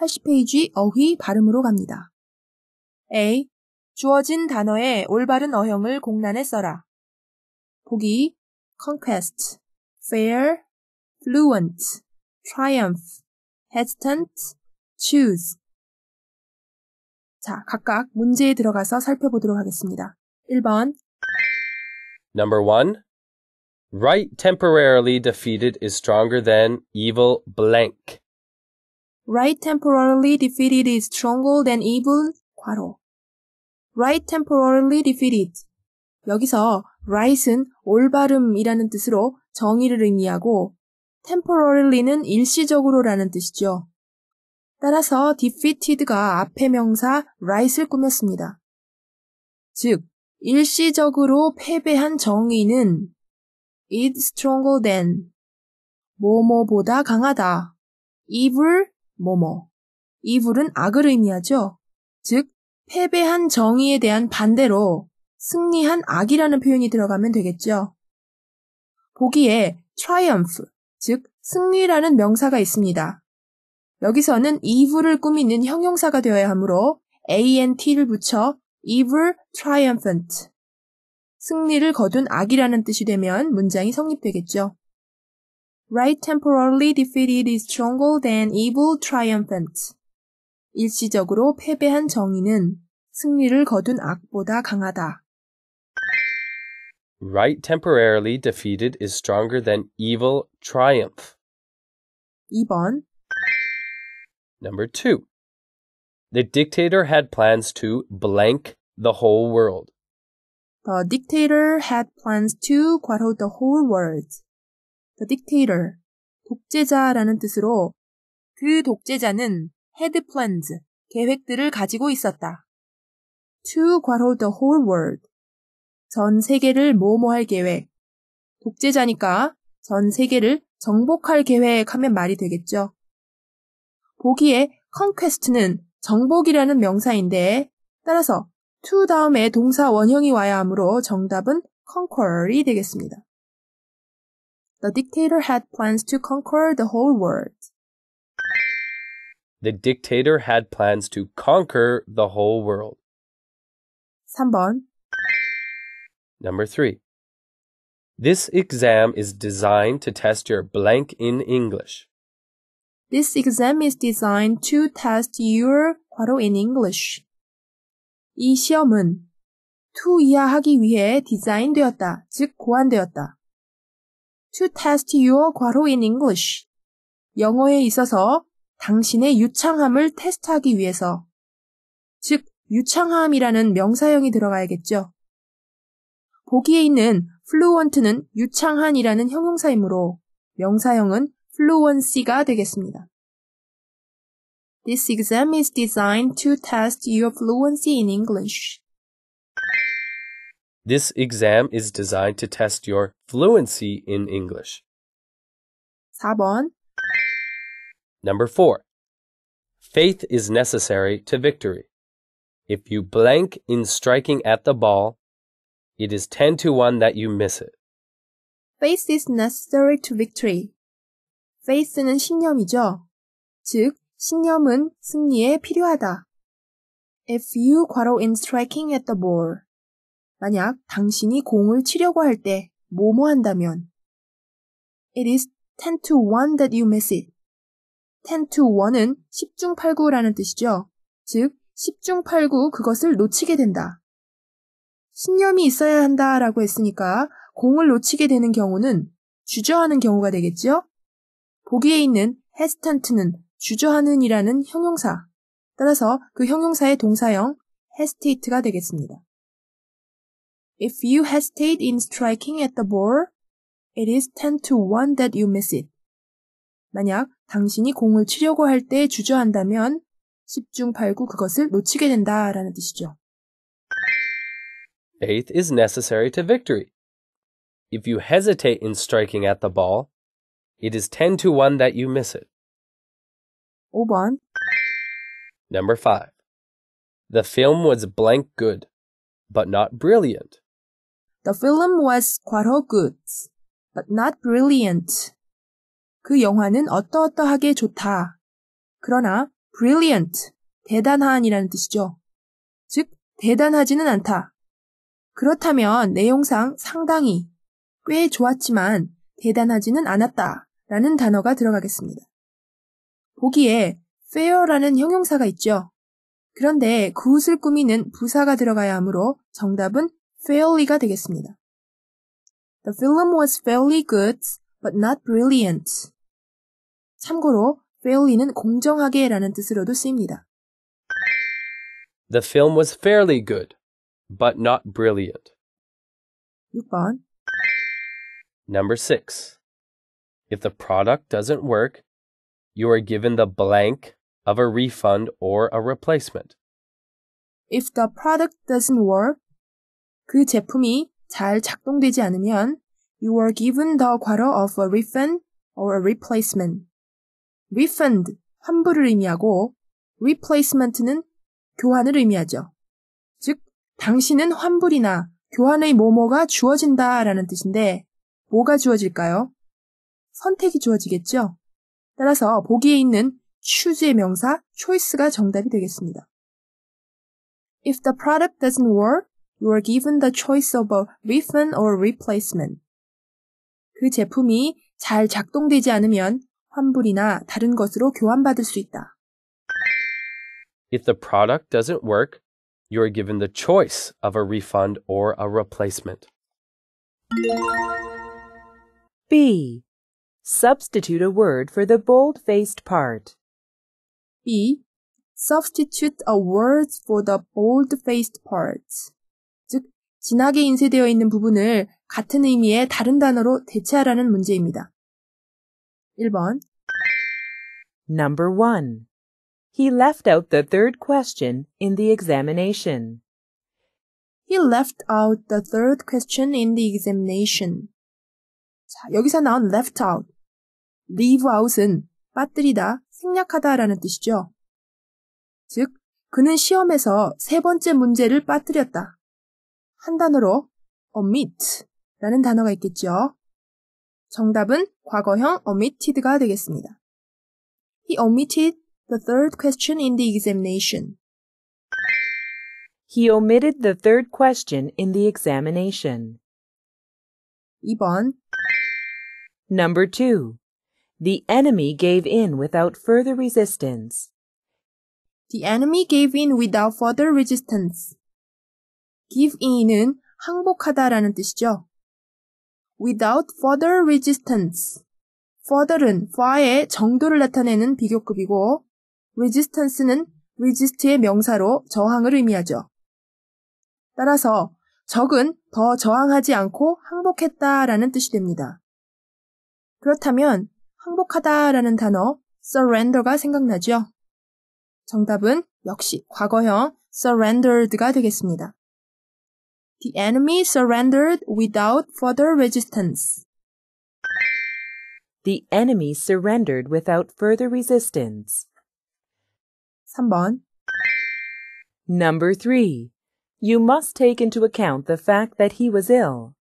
80페이지 어휘 발음으로 갑니다. A. 주어진 단어의 올바른 어형을 공란에 써라. 보기 conquest, fair, fluent, triumph, hesitant, choose. 자, 각각 문제에 들어가서 살펴보도록 하겠습니다. 1번 Number 1. Right temporarily defeated is stronger than evil blank. Right temporarily defeated is stronger than evil. 과로. Right temporarily defeated. 여기서 right은 올바름이라는 뜻으로 정의를 의미하고 temporarily는 일시적으로라는 뜻이죠. 따라서 defeated가 앞의 명사 right을 꾸몄습니다. 즉, 일시적으로 패배한 정의는 is stronger than 뭐뭐보다 강하다. evil 뭐뭐. 이 불은 악을 의미하죠. 즉, 패배한 정의에 대한 반대로 승리한 악이라는 표현이 들어가면 되겠죠. 보기에 triumph, 즉 승리라는 명사가 있습니다. 여기서는 evil을 꾸미는 형용사가 되어야 하므로 ant를 붙여 evil triumphant, 승리를 거둔 악이라는 뜻이 되면 문장이 성립되겠죠. Right temporarily defeated is stronger than evil triumphant. 일시적으로 패배한 정의는 승리를 거둔 악보다 강하다. Right temporarily defeated is stronger than evil triumph. 2번 Number 2. The dictator had plans to blank the whole world. The dictator had plans to the whole world. the dictator, 독재자라는 뜻으로 그 독재자는 had e plans, 계획들을 가지고 있었다. to 괄호 the whole world, 전 세계를 모모할 계획, 독재자니까 전 세계를 정복할 계획 하면 말이 되겠죠. 보기에 conquest는 정복이라는 명사인데 따라서 to 다음에 동사 원형이 와야 하므로 정답은 conquer이 되겠습니다. The dictator had plans to conquer the whole world. The dictator had plans to conquer the whole world. 3번. Number 3. This exam is designed to test your blank in English. This exam is designed to test your 괄호 in English. 이 시험은 to 이하하기 위해 디자인되었다, 즉 고안되었다. to test your 과로 in English. 영어에 있어서 당신의 유창함을 테스트하기 위해서. 즉, 유창함이라는 명사형이 들어가야겠죠. 보기에 있는 fluent는 유창한이라는 형용사이므로 명사형은 fluency가 되겠습니다. This exam is designed to test your fluency in English. This exam is designed to test your fluency in English. 4번 Number 4. Faith is necessary to victory. If you blank in striking at the ball, it is 10 to 1 that you miss it. Faith is necessary to victory. faith는 신념이죠. 즉, 신념은 승리에 필요하다. If you quarrel in striking at the ball, 만약 당신이 공을 치려고 할때 뭐뭐 한다면 It is 10 to 1 that you miss it. 10 to 1은 10중 8구라는 뜻이죠. 즉, 10중 8구 그것을 놓치게 된다. 신념이 있어야 한다라고 했으니까 공을 놓치게 되는 경우는 주저하는 경우가 되겠지요. 보기에 있는 hesitant는 주저하는이라는 형용사. 따라서 그 형용사의 동사형 hesitate가 되겠습니다. If you hesitate in striking at the ball, it is 10 to 1 that you miss it. 만약 당신이 공을 치려고 할 때 주저한다면 10중 8구 그것을 놓치게 된다라는 뜻이죠. Faith is necessary to victory. If you hesitate in striking at the ball, it is 10 to 1 that you miss it. 5번 Number 5. The film was blank good, but not brilliant. The film was 괄호 good, but not brilliant. 그 영화는 어떠어떠하게 좋다. 그러나 brilliant, 대단한이라는 뜻이죠. 즉, 대단하지는 않다. 그렇다면 내용상 상당히 꽤 좋았지만 대단하지는 않았다 라는 단어가 들어가겠습니다. 보기에 fair라는 형용사가 있죠. 그런데 그웃을 꾸미는 부사가 들어가야 하므로 정답은 fairly가 되겠습니다. The film was fairly good, but not brilliant. 참고로 fairly는 공정하게라는 뜻으로도 쓰입니다. The film was fairly good, but not brilliant. 6번 Number 6. If the product doesn't work, you are given the blank of a refund or a replacement. If the product doesn't work, 그 제품이 잘 작동되지 않으면 you are given the 괄호 of a refund or a replacement. refund, 환불을 의미하고 replacement는 교환을 의미하죠. 즉, 당신은 환불이나 교환의 뭐뭐가 주어진다 라는 뜻인데 뭐가 주어질까요? 선택이 주어지겠죠? 따라서 보기에 있는 choose의 명사 choice가 정답이 되겠습니다. If the product doesn't work, you are given the choice of a refund or replacement. 그 제품이 잘 작동되지 않으면 환불이나 다른 것으로 교환받을 수 있다. If the product doesn't work, you are given the choice of a refund or a replacement. B. Substitute a word for the bold-faced part. B. Substitute a word for the bold-faced parts. 진하게 인쇄되어 있는 부분을 같은 의미의 다른 단어로 대체하라는 문제입니다. 1번 Number 1. He left out the third question in the examination. He left out the third question in the examination. 자, 여기서 나온 left out, leave out은 빠뜨리다, 생략하다라는 뜻이죠. 즉, 그는 시험에서 세 번째 문제를 빠뜨렸다. 한 단어로 omit 라는 단어가 있겠죠. 정답은 과거형 omitted가 되겠습니다. He omitted the third question in the examination. He omitted the third question in the examination. 2번 Number 2. The enemy gave in without further resistance. The enemy gave in without further resistance. give in은 항복하다라는 뜻이죠. without further resistance. further은 far의 정도를 나타내는 비교급이고 resistance는 resist의 명사로 저항을 의미하죠. 따라서 적은 더 저항하지 않고 항복했다라는 뜻이 됩니다. 그렇다면 항복하다라는 단어 surrender가 생각나죠? 정답은 역시 과거형 surrendered가 되겠습니다. The enemy surrendered without further resistance. The enemy surrendered without further resistance. 3번 Number 3. You must take into account the fact that he was ill.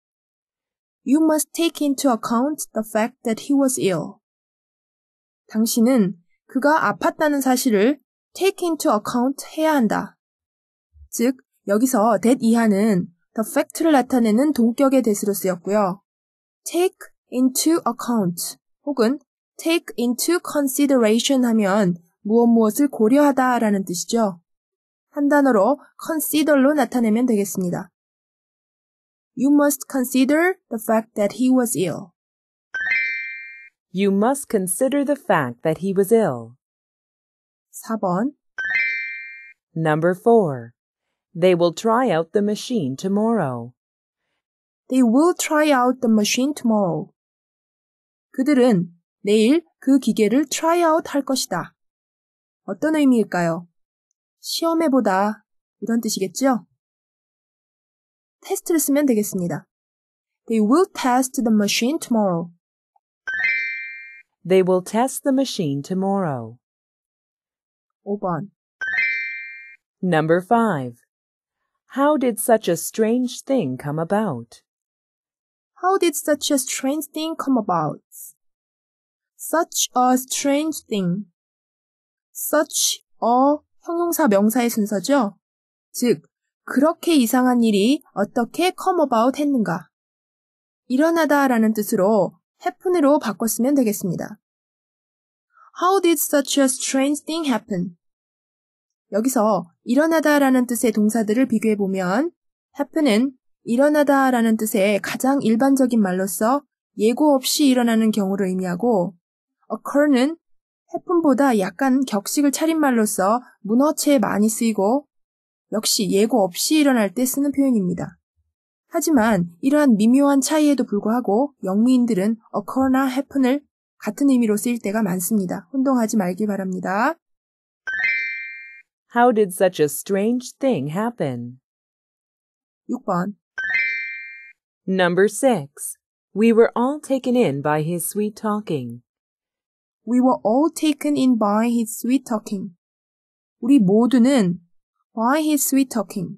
You must take into account the fact that he was ill. 당신은 그가 아팠다는 사실을 take into account 해야 한다. 즉, 여기서 that 이하는 the fact를 나타내는 동격의 대시로 쓰였고요. take into account 혹은 take into consideration 하면 무엇 무엇을 고려하다 라는 뜻이죠. 한 단어로 consider로 나타내면 되겠습니다. You must consider the fact that he was ill. You must consider the fact that he was ill. 4번 Number 4. They will try out the machine tomorrow. They will try out the machine tomorrow. 그들은 내일 그 기계를 try out 할 것이다. 어떤 의미일까요? 시험해보다 이런 뜻이겠죠? 테스트를 쓰면 되겠습니다. They will test the machine tomorrow. They will test the machine tomorrow. 5번. Number 5. How did such a strange thing come about? How did such a strange thing come about? Such a strange thing. Such a 형용사 명사의 순서죠. 즉, 그렇게 이상한 일이 어떻게 come about 했는가. 일어나다 라는 뜻으로 happen으로 바꿨으면 되겠습니다. How did such a strange thing happen? 여기서 일어나다라는 뜻의 동사들을 비교해 보면 happen은 일어나다라는 뜻의 가장 일반적인 말로서 예고 없이 일어나는 경우를 의미하고 occur는 해픈보다 약간 격식을 차린 말로서 문어체에 많이 쓰이고 역시 예고 없이 일어날 때 쓰는 표현입니다. 하지만 이러한 미묘한 차이에도 불구하고 영미인들은 occur나 happen을 같은 의미로 쓰일 때가 많습니다. 혼동하지 말기 바랍니다. How did such a strange thing happen? Yukban. Number six. We were all taken in by his sweet talking. We were all taken in by his sweet talking. 우리 모두는 by his sweet talking.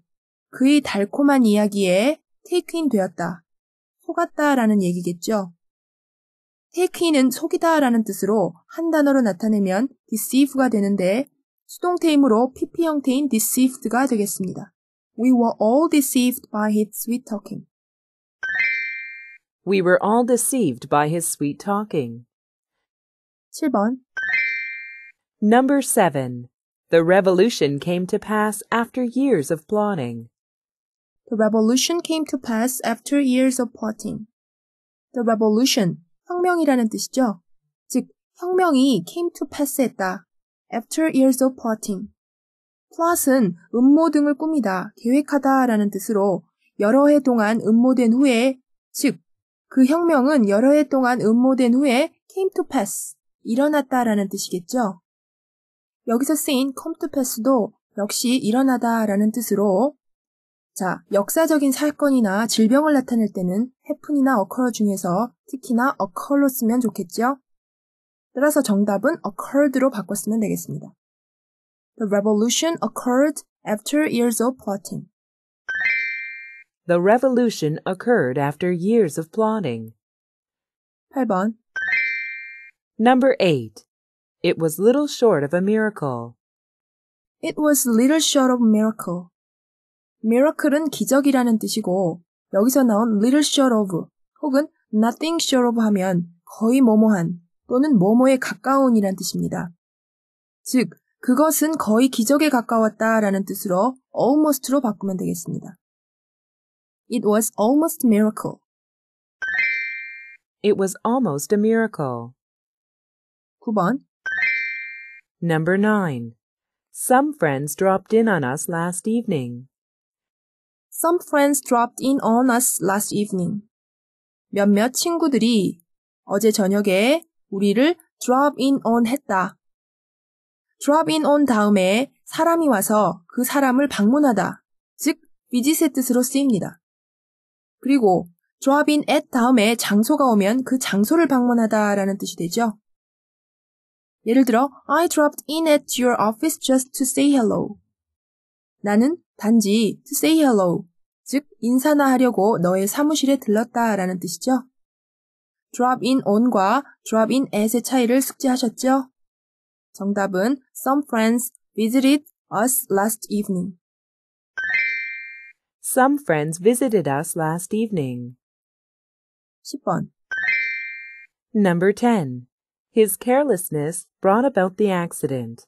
그의 달콤한 이야기에 테이크인 되었다. 속았다라는 얘기겠죠. 테이크인은 속이다라는 뜻으로 한 단어로 나타내면 deceive가 되는데 수동태이므로 PP 형태인 deceived가 되겠습니다. We were all deceived by his sweet talking. We were all deceived by his sweet talking. 7번 Number 7. The revolution came to pass after years of plotting. The revolution came to pass after years of plotting. The revolution, 혁명이라는 뜻이죠. 즉, 혁명이 came to pass했다. after years of plotting. plot은 음모 등을 꾸미다, 계획하다라는 뜻으로 여러 해 동안 음모된 후에, 즉, 그 혁명은 여러 해 동안 음모된 후에 came to pass, 일어났다라는 뜻이겠죠. 여기서 쓰인 come to pass도 역시 일어나다라는 뜻으로 자, 역사적인 사건이나 질병을 나타낼 때는 happen이나 occur 중에서 특히나 occur로 쓰면 좋겠죠. 따라서 정답은 occurred로 바꿨으면 되겠습니다. The revolution occurred after years of plotting. The revolution occurred after years of plotting. 8번. Number 8. It was little short of a miracle. It was little short of miracle. miracle은 기적이라는 뜻이고 여기서 나온 little short of 혹은 nothing short of 하면 거의 뭐뭐한 또는 뭐뭐에 가까운이란 뜻입니다. 즉, 그것은 거의 기적에 가까웠다라는 뜻으로 almost로 바꾸면 되겠습니다. It was almost a miracle. It was almost a miracle. 9번. Number 9. Some friends dropped in on us last evening. Some friends dropped in on us last evening. 몇몇 친구들이 어제 저녁에 우리를 drop in on 했다. drop in on 다음에 사람이 와서 그 사람을 방문하다. 즉, 비짓의 뜻으로 쓰입니다. 그리고 drop in at 다음에 장소가 오면 그 장소를 방문하다 라는 뜻이 되죠. 예를 들어, I dropped in at your office just to say hello. 나는 단지 to say hello, 즉 인사나 하려고 너의 사무실에 들렀다 라는 뜻이죠. drop-in on과 drop-in at의 차이를 숙지하셨죠? 정답은 Some friends visited us last evening. Some friends visited us last evening. 10번. Number 10. His carelessness brought about the accident.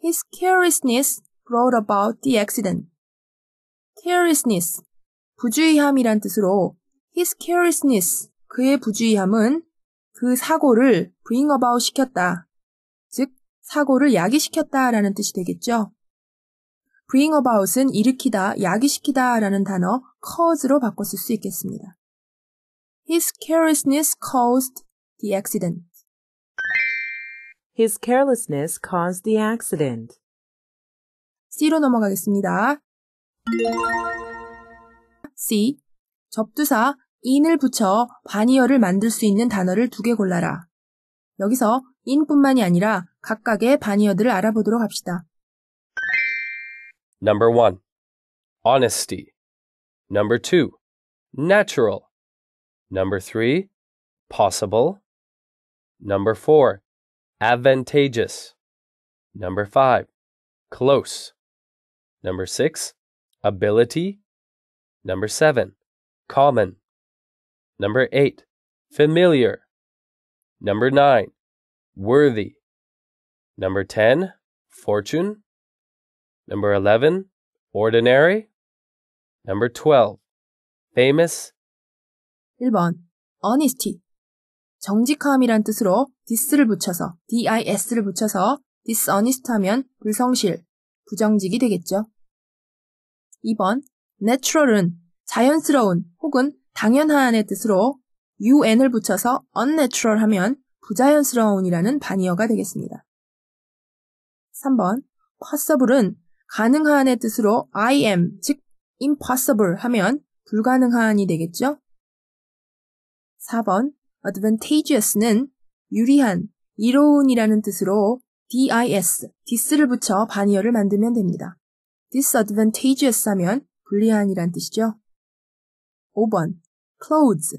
His carelessness brought about the accident. carelessness 부주의함이란 뜻으로 his carelessness 그의 부주의함은 그 사고를 브잉어바웃 시켰다. 즉, 사고를 야기시켰다 라는 뜻이 되겠죠. 브잉어바웃은 일으키다, 야기시키다 라는 단어 cause로 바꿔 쓸수 있겠습니다. His carelessness caused the accident. His carelessness caused the accident. C로 넘어가겠습니다. C. 접두사 인을 붙여 바니어를 만들 수 있는 단어를 두 개 골라라. 여기서 인뿐만이 아니라 각각의 바니어들을 알아보도록 합시다. Number 1. honesty. Number 2. natural. Number 3. possible. Number 4. advantageous. Number 5. close. Number 6. ability. Number 7. common. Number 8. Familiar. Number 9. Worthy. Number 10. Fortune. Number 11. Ordinary. Number 12. Famous. 1번. Honesty. 정직함이란 뜻으로 dis를 붙여서 dis를 붙여서 dishonest 하면 불성실, 부정직이 되겠죠. 2번. natural은 자연스러운 혹은 당연한의 뜻으로 un을 붙여서 unnatural 하면 부자연스러운이라는 반의어가 되겠습니다. 3번 possible은 가능한의 뜻으로 I am 즉 impossible 하면 불가능한이 되겠죠. 4번 advantageous는 유리한, 이로운이라는 뜻으로 dis, dis를 붙여 반의어를 만들면 됩니다. disadvantageous 하면 불리한이란 뜻이죠. 5번 close.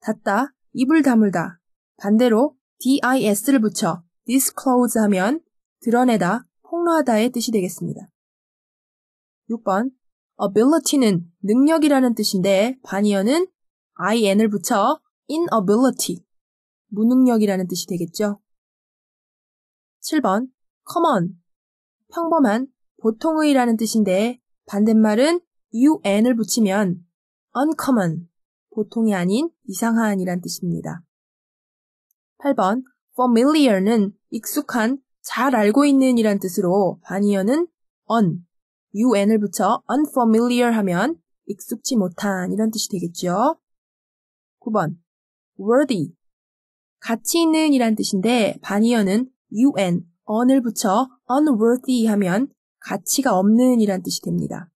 닫다, 입을 다물다. 반대로 dis를 붙여 disclose 하면 드러내다, 폭로하다의 뜻이 되겠습니다. 6번 ability는 능력이라는 뜻인데 반이어는 in을 붙여 inability, 무능력이라는 뜻이 되겠죠. 7번 common, 평범한, 보통의라는 뜻인데 반대말은 un을 붙이면 uncommon, 보통이 아닌 이상한이란 뜻입니다. 8번 familiar는 익숙한, 잘 알고 있는 이란 뜻으로 반이어는 un, un을 붙여 unfamiliar 하면 익숙치 못한 이런 뜻이 되겠죠. 9번 worthy 가치 있는 이란 뜻인데 반이어는 un, on을 붙여 unworthy 하면 가치가 없는 이란 뜻이 됩니다.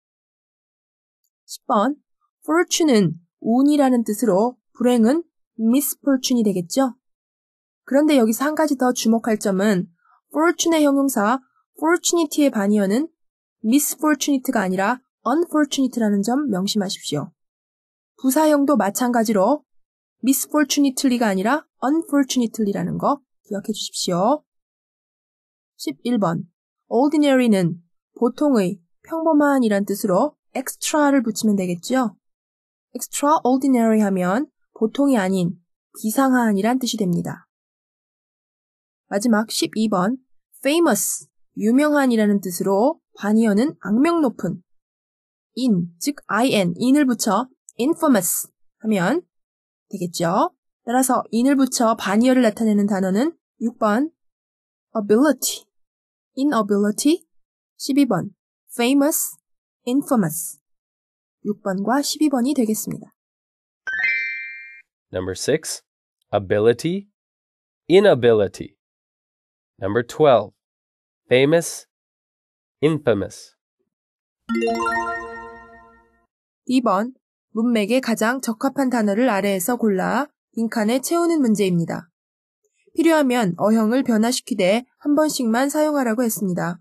10번 fortune은 운이라는 뜻으로 불행은 misfortune이 되겠죠. 그런데 여기서 한 가지 더 주목할 점은 fortune의 형용사 fortunity의 반이어는 misfortunity가 아니라 unfortunity라는 점 명심하십시오. 부사형도 마찬가지로 misfortunately가 아니라 unfortunately라는 거 기억해 주십시오. 11번 ordinary는 보통의, 평범한이란 뜻으로 extra를 붙이면 되겠죠. extraordinary 하면 보통이 아닌 비상한이란 뜻이 됩니다. 마지막 12번 famous 유명한이라는 뜻으로 반이어는 악명 높은 in 즉 in in을 붙여 infamous 하면 되겠죠. 따라서 in을 붙여 반이어를 나타내는 단어는 6번 ability inability 12번 famous infamous 6번과 12번이 되겠습니다. Number 6. Ability, inability. Number 12. Famous, infamous. 2번. 문맥에 가장 적합한 단어를 아래에서 골라 빈칸에 채우는 문제입니다. 필요하면 어형을 변화시키되 한 번씩만 사용하라고 했습니다.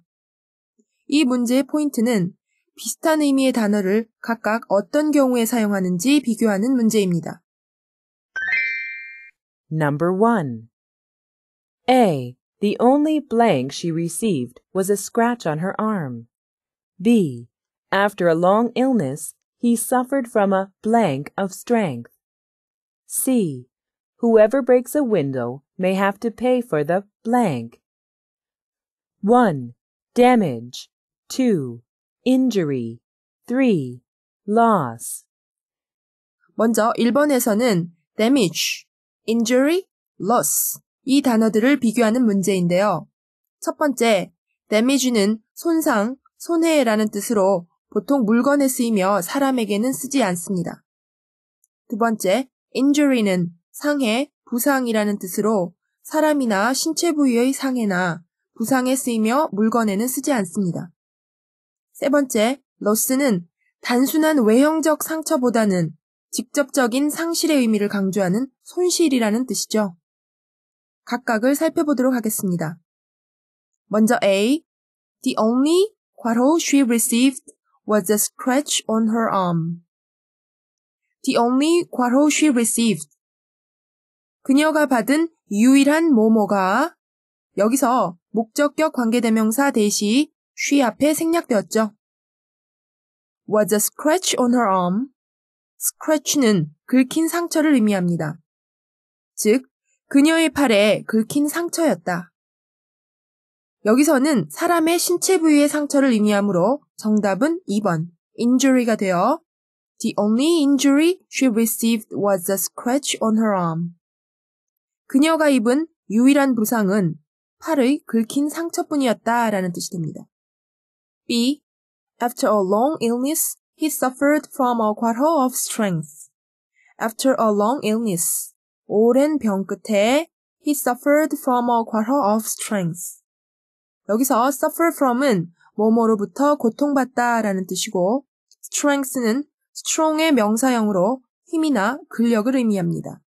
이 문제의 포인트는 비슷한 의미의 단어를 각각 어떤 경우에 사용하는지 비교하는 문제입니다. Number 1. A. The only blank she received was a scratch on her arm. B. After a long illness, he suffered from a blank of strength. C. Whoever breaks a window may have to pay for the blank. 1. Damage. 2. injury. 3. loss. 먼저 1번에서는 damage, injury, loss 이 단어들을 비교하는 문제인데요. 첫 번째, damage는 손상, 손해라는 뜻으로 보통 물건에 쓰이며 사람에게는 쓰지 않습니다. 두 번째, injury는 상해, 부상이라는 뜻으로 사람이나 신체 부위의 상해나 부상에 쓰이며 물건에는 쓰지 않습니다. 세 번째, 러스는 단순한 외형적 상처보다는 직접적인 상실의 의미를 강조하는 손실이라는 뜻이죠. 각각을 살펴보도록 하겠습니다. 먼저 A. The only 괄호 she received was a scratch on her arm. The only 괄호 she received. 그녀가 받은 유일한 모모가 여기서 목적격 관계대명사 대시 쉬 앞에 생략되었죠. was a scratch on her arm. scratch는 긁힌 상처를 의미합니다. 즉, 그녀의 팔에 긁힌 상처였다. 여기서는 사람의 신체 부위의 상처를 의미하므로 정답은 2번, injury가 되어 The only injury she received was a scratch on her arm. 그녀가 입은 유일한 부상은 팔의 긁힌 상처뿐이었다 라는 뜻이 됩니다. B. After a long illness, he suffered from a quarrel of strength. After a long illness, 오랜 병 끝에 he suffered from a quarrel of strength. 여기서 suffer from은 뭐뭐로부터 고통받다 라는 뜻이고 strength는 strong의 명사형으로 힘이나 근력을 의미합니다.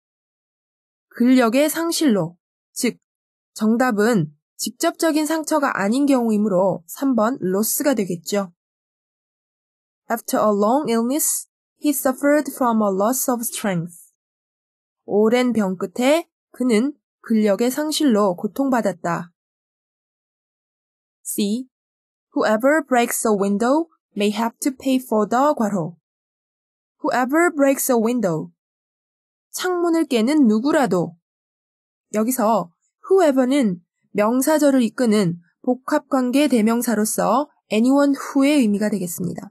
근력의 상실로, 즉 정답은 직접적인 상처가 아닌 경우이므로 3번 loss가 되겠죠. After a long illness, he suffered from a loss of strength. 오랜 병 끝에 그는 근력의 상실로 고통받았다. C. Whoever breaks a window may have to pay for the 과로. Whoever breaks a window. 창문을 깨는 누구라도. 여기서 whoever는 명사절을 이끄는 복합관계 대명사로서 anyone who의 의미가 되겠습니다.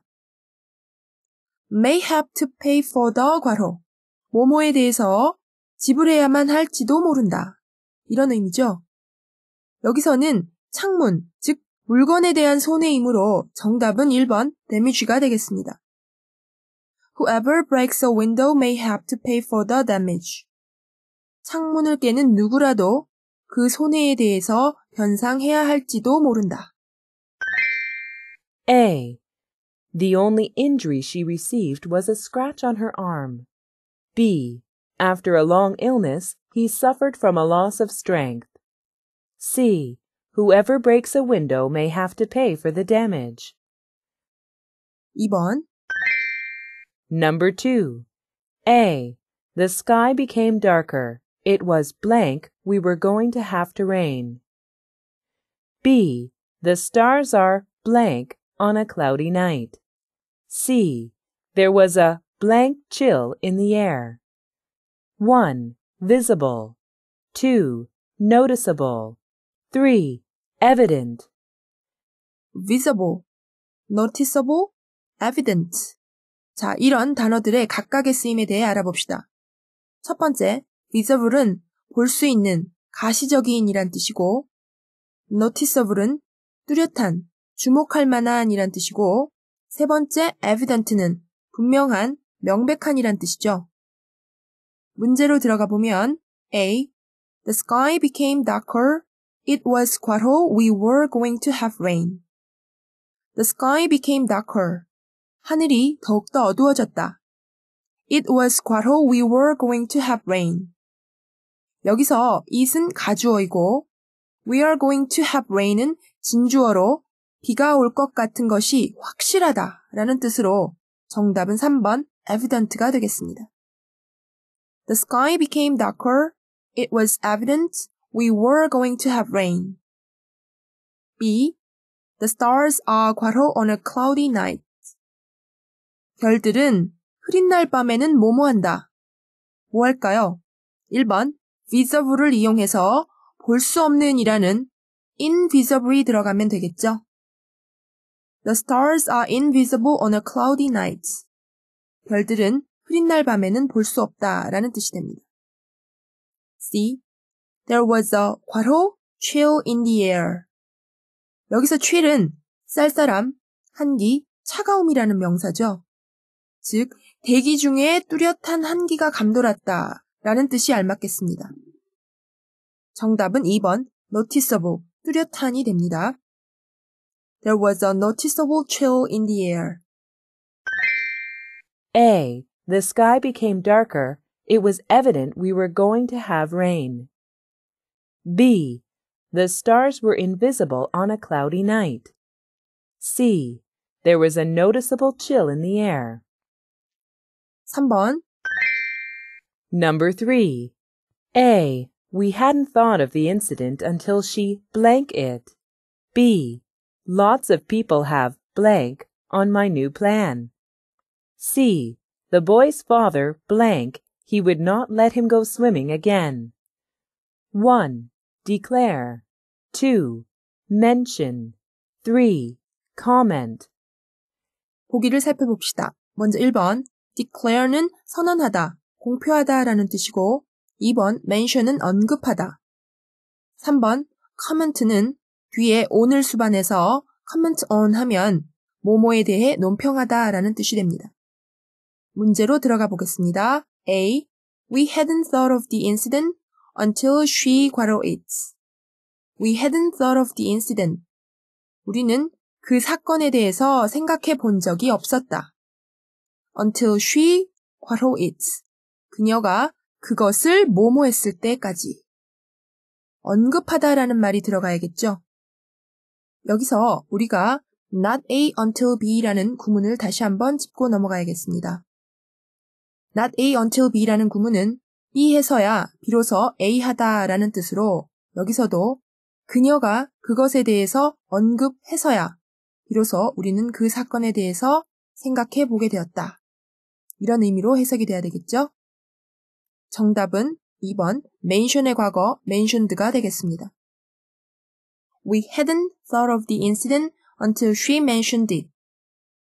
may have to pay for the 과로 모모에 대해서 지불해야만 할지도 모른다. 이런 의미죠. 여기서는 창문, 즉 물건에 대한 손해이므로 정답은 1번 damage가 되겠습니다. Whoever breaks a window may have to pay for the damage. 창문을 깨는 누구라도 그 손해에 대해서 변상해야 할지도 모른다. A. The only injury she received was a scratch on her arm. B. After a long illness, he suffered from a loss of strength. C. Whoever breaks a window may have to pay for the damage. 2번 Number 2. A. The sky became darker. It was blank we were going to have to rain. B. The stars are blank on a cloudy night. C. There was a blank chill in the air. 1. Visible. 2. Noticeable. 3. Evident. visible, noticeable, evident. 자, 이런 단어들의 각각의 쓰임에 대해 알아봅시다. 첫 번째, visible은 볼 수 있는 가시적인이란 뜻이고 noticeable은 뚜렷한, 주목할 만한이란 뜻이고 세 번째 evident는 분명한, 명백한이란 뜻이죠. 문제로 들어가 보면 A. The sky became darker. It was quite a 과 l we were going to have rain. The sky became darker. 하늘이 더욱더 어두워졌다. It was quite a 과 l we were going to have rain. 여기서 it은 가주어이고 we are going to have rain은 진주어로 비가 올 것 같은 것이 확실하다 라는 뜻으로 정답은 3번 evident가 되겠습니다. The sky became darker. It was evident we were going to have rain. B. The stars are 과로 on a cloudy night. 별들은 흐린 날 밤에는 뭐뭐한다. 뭐할까요? 1번 visible을 이용해서 볼 수 없는 이라는 invisible이 들어가면 되겠죠. The stars are invisible on a cloudy night. 별들은 흐린 날 밤에는 볼 수 없다 라는 뜻이 됩니다. C. There was a 괄호 chill in the air. 여기서 chill은 쌀쌀함, 한기, 차가움이라는 명사죠. 즉, 대기 중에 뚜렷한 한기가 감돌았다 라는 뜻이 알맞겠습니다. 정답은 2번 noticeable, 뚜렷한이 됩니다. There was a noticeable chill in the air. A. The sky became darker. It was evident we were going to have rain. B. The stars were invisible on a cloudy night. C. There was a noticeable chill in the air. 3번 Number 3. A. We hadn't thought of the incident until she blank it. B. Lots of people have blank on my new plan. C. The boy's father blank he would not let him go swimming again. 1. Declare. 2. Mention. 3. Comment. 보기를 살펴봅시다. 먼저 1번. declare는 선언하다, 공표하다라는 뜻이고 2번 mention은 언급하다. 3번 comment는 뒤에 오늘 수반해서 comment on 하면 모모에 대해 논평하다라는 뜻이 됩니다. 문제로 들어가 보겠습니다. A. We hadn't thought of the incident until she q u a r r 괄호 it's. We hadn't thought of the incident. 우리는 그 사건에 대해서 생각해 본 적이 없었다. Until she q u a r r 괄호 it's. 그녀가 그것을 뭐뭐 했을 때까지. 언급하다라는 말이 들어가야겠죠. 여기서 우리가 not A until B라는 구문을 다시 한번 짚고 넘어가야겠습니다. not A until B라는 구문은 B 해서야 비로소 A 하다라는 뜻으로 여기서도 그녀가 그것에 대해서 언급해서야 비로소 우리는 그 사건에 대해서 생각해 보게 되었다. 이런 의미로 해석이 돼야 되겠죠? 정답은 2번 mention의 과거 mentioned가 되겠습니다. We hadn't thought of the incident until she mentioned it.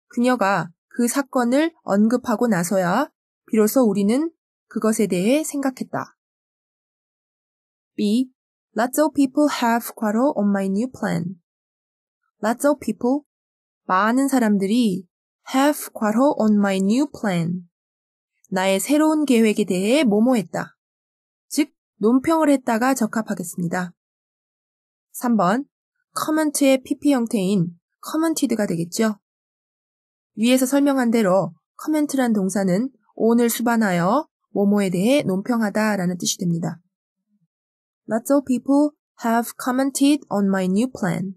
그녀가 그 사건을 언급하고 나서야 비로소 우리는 그것에 대해 생각했다. B. Lots of people have 과로 on my new plan. Lots of people 많은 사람들이 have 과로 on my new plan 나의 새로운 계획에 대해 모모했다. 즉, 논평을 했다가 적합하겠습니다. 3번, 커먼트의 PP 형태인 커먼티드가 되겠죠. 위에서 설명한 대로 커먼트란 동사는 오늘 수반하여 모모에 대해 논평하다 라는 뜻이 됩니다. Lots of people have commented on my new plan.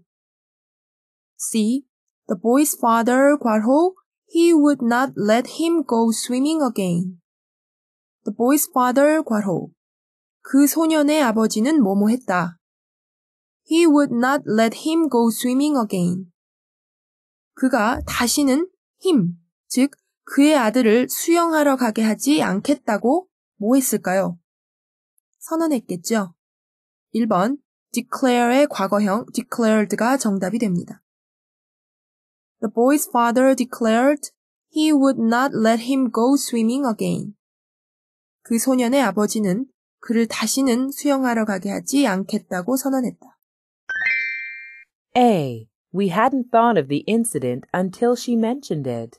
C. The boy's father, 과호, he would not let him go swimming again. The boy's father 과호 그 소년의 아버지는 뭐뭐 했다. He would not let him go swimming again. 그가 다시는 him, 즉 그의 아들을 수영하러 가게 하지 않겠다고 뭐 했을까요? 선언했겠죠. 1번 declare의 과거형 declared가 정답이 됩니다. The boy's father declared he would not let him go swimming again. 그 소년의 아버지는 그를 다시는 수영하러 가게 하지 않겠다고 선언했다. A. We hadn't thought of the incident until she mentioned it.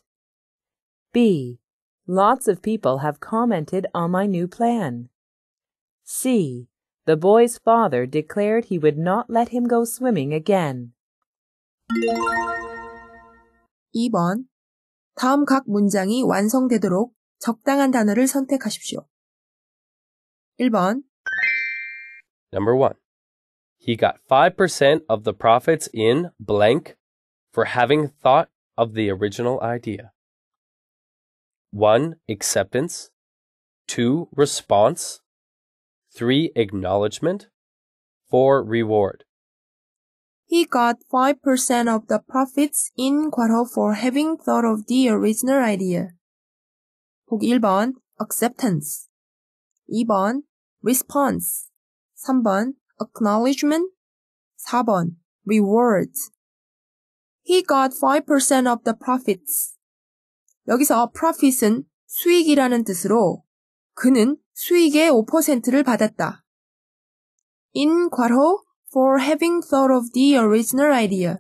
B. Lots of people have commented on my new plan. C. The boy's father declared he would not let him go swimming again. 2번. 다음 각 문장이 완성되도록 적당한 단어를 선택하십시오. 1번. Number 1. He got 5% of the profits in blank for having thought of the original idea. 1. Acceptance. 2. Response. 3. Acknowledgement. 4. Reward. He got 5% of the profits in 과로 for having thought of the original idea. 보기 1번 acceptance 2번 response 3번 acknowledgement 4번 reward He got 5% of the profits. 여기서 profit은 수익이라는 뜻으로 그는 수익의 5%를 받았다. in 과로 for having thought of the original idea.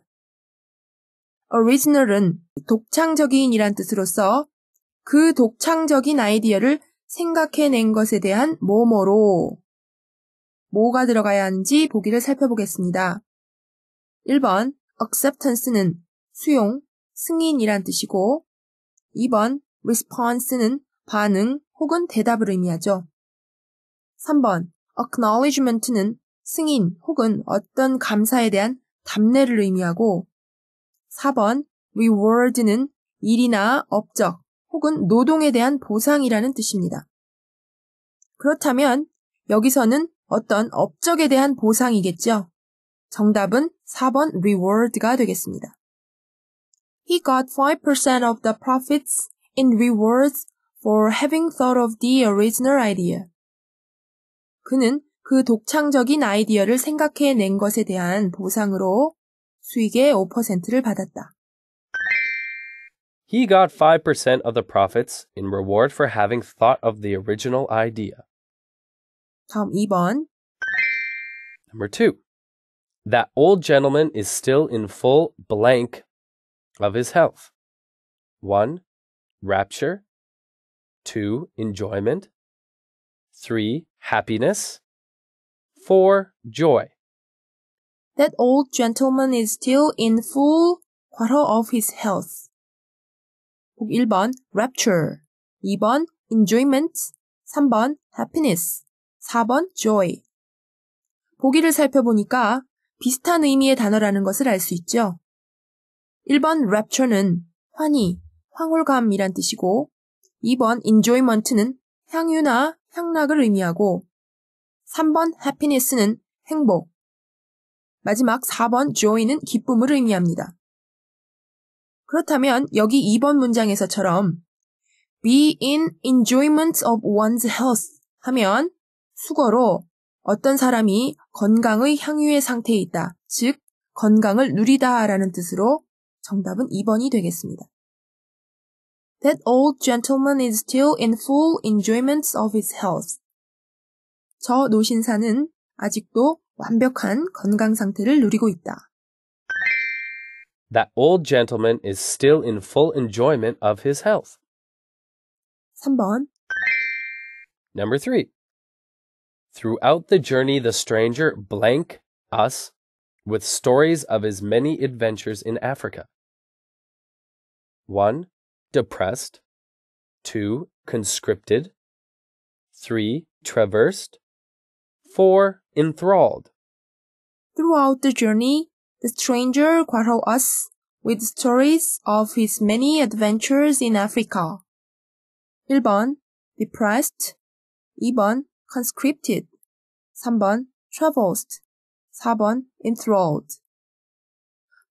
original은 독창적인이란 뜻으로서 그 독창적인 아이디어를 생각해낸 것에 대한 뭐뭐로 뭐가 들어가야 하는지 보기를 살펴보겠습니다. 1번 acceptance는 수용, 승인이란 뜻이고 2번 response는 반응 혹은 대답을 의미하죠. 3번 acknowledgement는 승인 혹은 어떤 감사에 대한 답례를 의미하고 4번 reward는 일이나 업적 혹은 노동에 대한 보상이라는 뜻입니다. 그렇다면 여기서는 어떤 업적에 대한 보상이겠죠? 정답은 4번 reward가 되겠습니다. He got 5% of the profits in rewards for having thought of the original idea. 그는 그 독창적인 아이디어를 생각해낸 것에 대한 보상으로 수익의 5%를 받았다. He got 5% of the profits in reward for having thought of the original idea. 다음 2번. Number 2. That old gentleman is still in full blank of his health. 1. Rapture. 2. Enjoyment. 3. Happiness. for joy. That old gentleman is still in full 과로 of his health. 복 1번 rapture, 2번 enjoyment, 3번 happiness, 4번 joy. 보기를 살펴보니까 비슷한 의미의 단어라는 것을 알 수 있죠. 1번 rapture는 환희, 황홀감이란 뜻이고 2번 enjoyment는 향유나 향락을 의미하고 3번 happiness는 행복. 마지막 4번 joy는 기쁨을 의미합니다. 그렇다면 여기 2번 문장에서처럼 be in enjoyment of one's health 하면 수거로 어떤 사람이 건강의 향유의 상태에 있다. 즉, 건강을 누리다 라는 뜻으로 정답은 2번이 되겠습니다. That old gentleman is still in full enjoyment of his health. 저 노신사는 아직도 완벽한 건강 상태를 누리고 있다. That old gentleman is still in full enjoyment of his health. 3번. Number 3. Throughout the journey, the stranger blank us with stories of his many adventures in Africa. 1. Depressed. 2. Conscripted. 3. Traversed. 4. Enthralled. Throughout the journey, the stranger quarreled us with stories of his many adventures in Africa. 1번 depressed 2번 conscripted 3번 traversed 4번 enthralled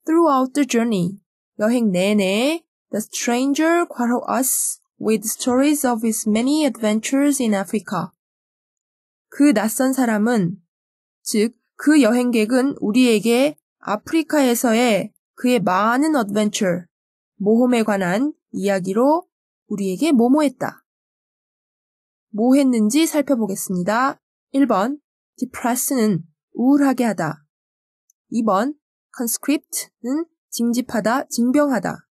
Throughout the journey, 여행 내내 the stranger quarreled us with stories of his many adventures in Africa. 그 낯선 사람은, 즉, 그 여행객은 우리에게 아프리카에서의 그의 많은 어드벤처, 모험에 관한 이야기로 우리에게 뭐뭐했다. 뭐 했는지 살펴보겠습니다. 1번, depress는 우울하게 하다. 2번, conscript는 징집하다, 징병하다.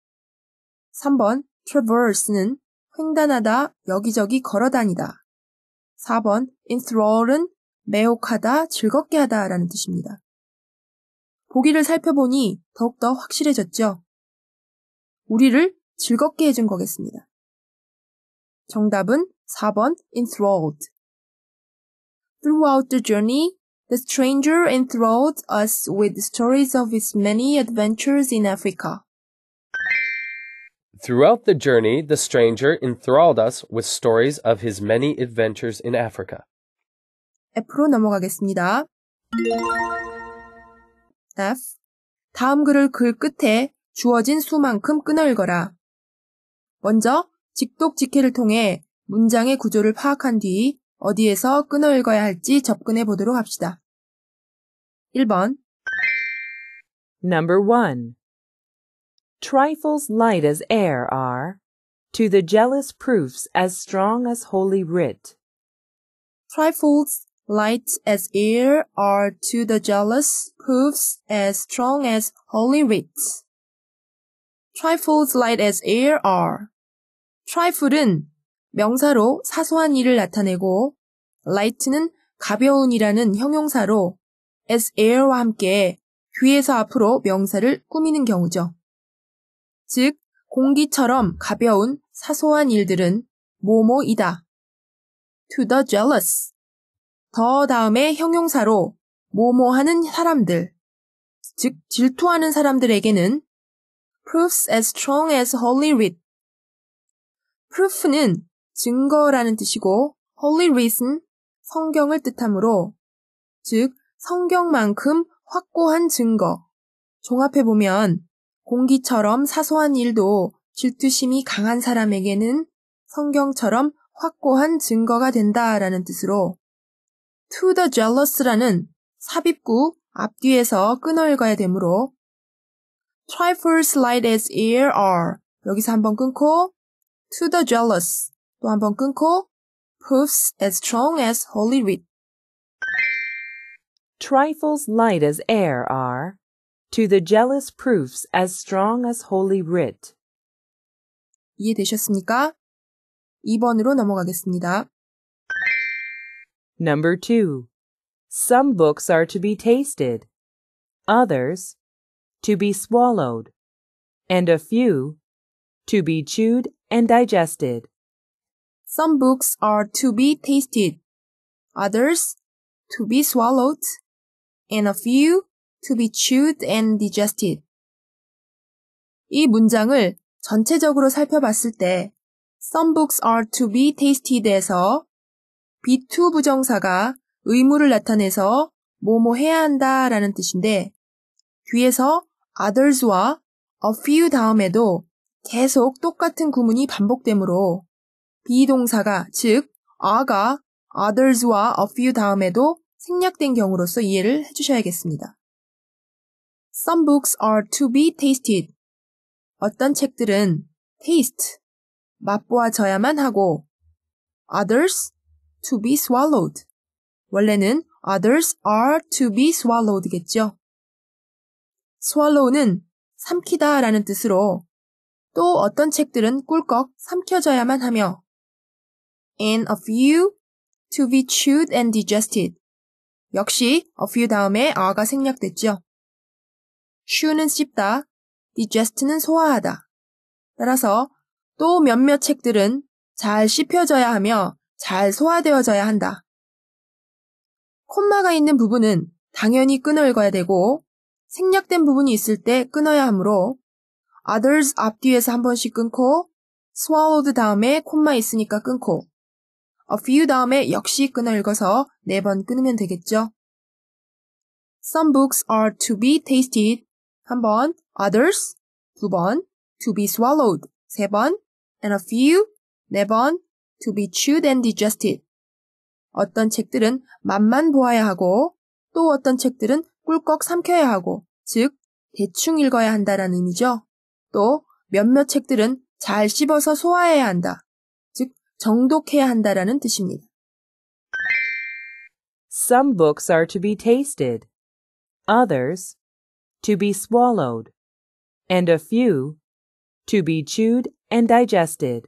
3번, traverse는 횡단하다, 여기저기 걸어다니다. 4번 enthrall은 매혹하다, 즐겁게 하다 라는 뜻입니다. 보기를 살펴보니 더욱더 확실해졌죠. 우리를 즐겁게 해준 거겠습니다. 정답은 4번 enthralled. Throughout the journey, the stranger enthralled us with stories of his many adventures in Africa. Throughout the journey, the stranger enthralled us with stories of his many adventures in Africa. F로 넘어가겠습니다. F. 다음 글을 글 끝에 주어진 수만큼 끊어 읽어라. 먼저 직독 직해를 통해 문장의 구조를 파악한 뒤 어디에서 끊어 읽어야 할지 접근해 보도록 합시다. 1번 Number 1 trifles light as air are, to the jealous proofs as strong as holy writ. Trifles light as air are to the jealous proofs as strong as holy writ. Trifles light as air are. Trifle은 명사로 사소한 일을 나타내고 light는 가벼운이라는 형용사로 as air와 함께 뒤에서 앞으로 명사를 꾸미는 경우죠. 즉 공기처럼 가벼운 사소한 일들은 뭐뭐이다. To the jealous. 더 다음에 형용사로 뭐뭐하는 사람들, 즉 질투하는 사람들에게는 proofs as strong as holy writ. proof는 증거라는 뜻이고 holy writ은 성경을 뜻하므로 즉 성경만큼 확고한 증거. 종합해 보면 공기처럼 사소한 일도 질투심이 강한 사람에게는 성경처럼 확고한 증거가 된다라는 뜻으로 to the jealous라는 삽입구 앞뒤에서 끊어 읽어야 되므로 trifles light as air are 여기서 한번 끊고 to the jealous 또 한번 끊고 proofs as strong as holy writ trifles light as air are to the jealous proofs as strong as holy writ. 이해되셨습니까? 2번으로 넘어가겠습니다. Number 2. Some books are to be tasted, others to be swallowed, and a few to be chewed and digested. Some books are to be tasted, others to be swallowed, and a few to be chewed and digested. 이 문장을 전체적으로 살펴봤을 때 some books are to be tasted에서 be2 부정사가 의무를 나타내서 뭐뭐 해야 한다 라는 뜻인데 뒤에서 others와 a few 다음에도 계속 똑같은 구문이 반복되므로 비동사가 즉 are가 others와 a few 다음에도 생략된 경우로서 이해를 해주셔야겠습니다. Some books are to be tasted. 어떤 책들은 taste, 맛보아져야만 하고 others to be swallowed. 원래는 others are to be swallowed겠죠. swallow는 삼키다 라는 뜻으로 또 어떤 책들은 꿀꺽 삼켜져야만 하며 and a few to be chewed and digested. 역시 a few 다음에 a가 생략됐죠. shew는 씹다, digest는 소화하다. 따라서 또 몇몇 책들은 잘 씹혀져야 하며 잘 소화되어져야 한다. 콤마가 있는 부분은 당연히 끊어 읽어야 되고 생략된 부분이 있을 때 끊어야 하므로 others 앞뒤에서 한 번씩 끊고 swallowed 다음에 콤마 있으니까 끊고 a few 다음에 역시 끊어 읽어서 네 번 끊으면 되겠죠. Some books are to be tasted 1번 others, 2번 to be swallowed, 3번 and a few, 4번 to be chewed and digested. 어떤 책들은 맛만 보아야 하고 또 어떤 책들은 꿀꺽 삼켜야 하고 즉 대충 읽어야 한다라는 의미죠. 또 몇몇 책들은 잘 씹어서 소화해야 한다. 즉 정독해야 한다라는 뜻입니다. Some books are to be tasted. Others to be swallowed, and a few to be chewed and digested.